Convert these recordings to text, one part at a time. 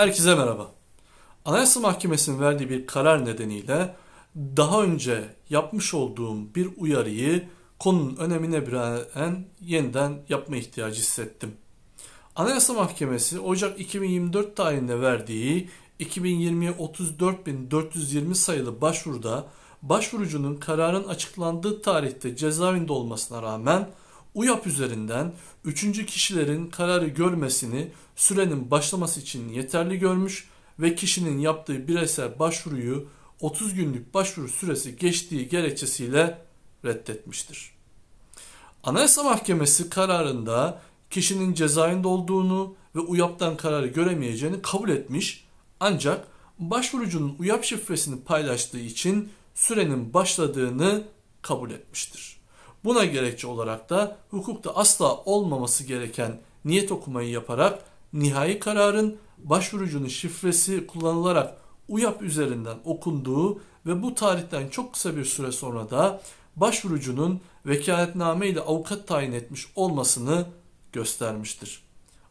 Herkese merhaba. Anayasa Mahkemesi'nin verdiği bir karar nedeniyle daha önce yapmış olduğum bir uyarıyı konunun önemine binaen yeniden yapma ihtiyacı hissettim. Anayasa Mahkemesi Ocak 2024 tarihinde verdiği 2020'ye 34.420 sayılı başvuruda başvurucunun kararın açıklandığı tarihte cezaevinde olmasına rağmen bu yap üzerinden üçüncü kişilerin kararı görmesini sürenin başlaması için yeterli görmüş ve kişinin yaptığı bireysel başvuruyu 30 günlük başvuru süresi geçtiği gerekçesiyle reddetmiştir. Anayasa Mahkemesi kararında kişinin cezayında olduğunu ve UYAP'tan kararı göremeyeceğini kabul etmiş ancak başvurucunun UYAP şifresini paylaştığı için sürenin başladığını kabul etmiştir. Buna gerekçe olarak da hukukta asla olmaması gereken niyet okumayı yaparak nihai kararın başvurucunun şifresi kullanılarak UYAP üzerinden okunduğu ve bu tarihten çok kısa bir süre sonra da başvurucunun vekaletname ile avukat tayin etmiş olmasını göstermiştir.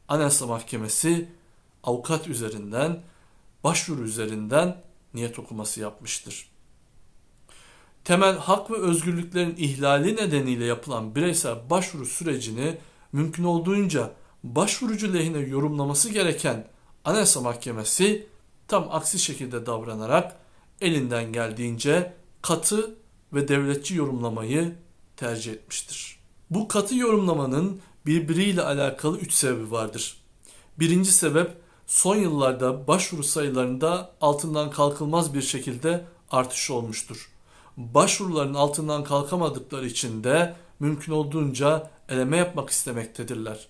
Anayasa Mahkemesi avukat üzerinden, başvuru üzerinden niyet okuması yapmıştır temel hak ve özgürlüklerin ihlali nedeniyle yapılan bireysel başvuru sürecini mümkün olduğunca başvurucu lehine yorumlaması gereken Anayasa Mahkemesi tam aksi şekilde davranarak elinden geldiğince katı ve devletçi yorumlamayı tercih etmiştir. Bu katı yorumlamanın birbiriyle alakalı üç sebebi vardır. Birinci sebep son yıllarda başvuru sayılarında altından kalkılmaz bir şekilde artış olmuştur başvuruların altından kalkamadıkları için de mümkün olduğunca eleme yapmak istemektedirler.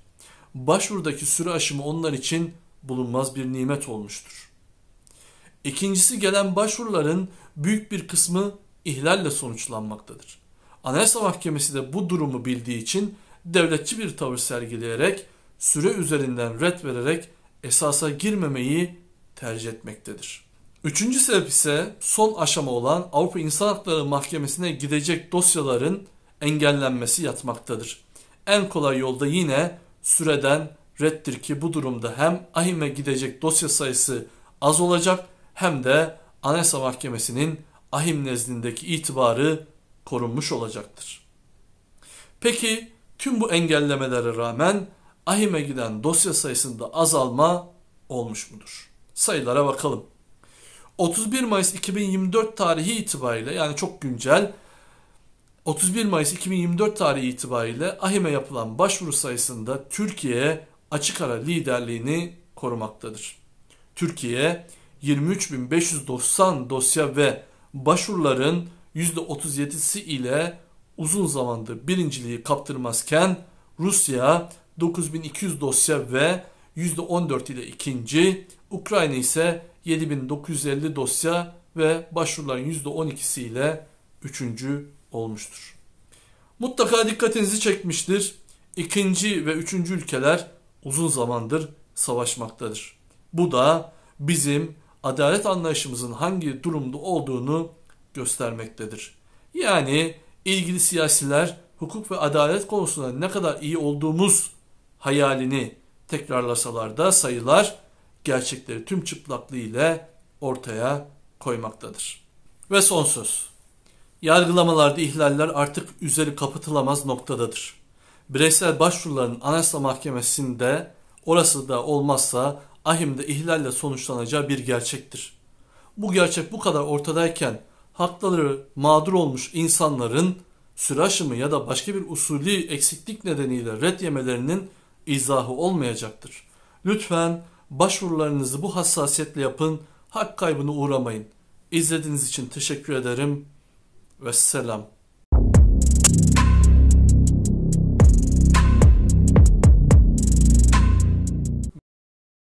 Başvurudaki süre aşımı onlar için bulunmaz bir nimet olmuştur. İkincisi gelen başvuruların büyük bir kısmı ihlalle sonuçlanmaktadır. Anayasa Mahkemesi de bu durumu bildiği için devletçi bir tavır sergileyerek süre üzerinden red vererek esasa girmemeyi tercih etmektedir. Üçüncü sebep ise son aşama olan Avrupa İnsan Hakları Mahkemesi'ne gidecek dosyaların engellenmesi yatmaktadır. En kolay yolda yine süreden reddir ki bu durumda hem ahime gidecek dosya sayısı az olacak hem de Anayasa Mahkemesi'nin ahim nezdindeki itibarı korunmuş olacaktır. Peki tüm bu engellemelere rağmen ahime giden dosya sayısında azalma olmuş mudur? Sayılara bakalım. 31 Mayıs 2024 tarihi itibariyle yani çok güncel 31 Mayıs 2024 tarihi itibariyle AHİM'e yapılan başvuru sayısında Türkiye açık ara liderliğini korumaktadır. Türkiye 23.590 dosya ve başvuruların %37'si ile uzun zamandır birinciliği kaptırmazken Rusya 9200 dosya ve %14 ile ikinci, Ukrayna ise 7950 dosya ve başvuruların %12'si ile 3. olmuştur. Mutlaka dikkatinizi çekmiştir. İkinci ve üçüncü ülkeler uzun zamandır savaşmaktadır. Bu da bizim adalet anlayışımızın hangi durumda olduğunu göstermektedir. Yani ilgili siyasiler hukuk ve adalet konusunda ne kadar iyi olduğumuz hayalini tekrarlasalar da sayılar gerçekleri tüm çıplaklığı ile ortaya koymaktadır. Ve son söz. Yargılamalarda ihlaller artık üzeri kapatılamaz noktadadır. Bireysel başvuruların Anayasa Mahkemesi'nde orası da olmazsa ahimde ihlalle sonuçlanacağı bir gerçektir. Bu gerçek bu kadar ortadayken hakları mağdur olmuş insanların süre aşımı ya da başka bir usulü eksiklik nedeniyle red yemelerinin izahı olmayacaktır. Lütfen Başvurularınızı bu hassasiyetle yapın. Hak kaybına uğramayın. İzlediğiniz için teşekkür ederim. ve selam.